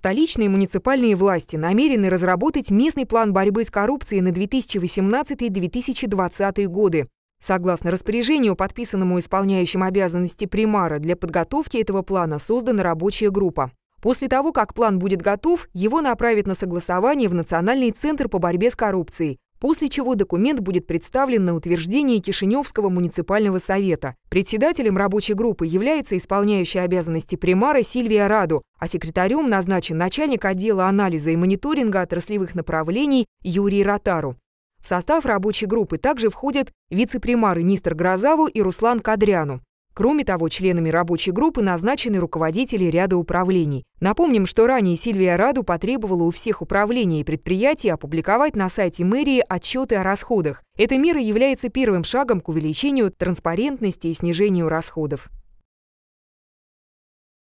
Столичные муниципальные власти намерены разработать местный план борьбы с коррупцией на 2018-2020 годы. Согласно распоряжению, подписанному исполняющим обязанности примара, для подготовки этого плана создана рабочая группа. После того, как план будет готов, его направят на согласование в Национальный центр по борьбе с коррупцией после чего документ будет представлен на утверждение Кишиневского муниципального совета. Председателем рабочей группы является исполняющая обязанности примара Сильвия Раду, а секретарем назначен начальник отдела анализа и мониторинга отраслевых направлений Юрий Ротару. В состав рабочей группы также входят вице-примары Нистер Грозаву и Руслан Кадряну. Кроме того, членами рабочей группы назначены руководители ряда управлений. Напомним, что ранее Сильвия Раду потребовала у всех управлений и предприятий опубликовать на сайте мэрии отчеты о расходах. Эта мера является первым шагом к увеличению транспарентности и снижению расходов.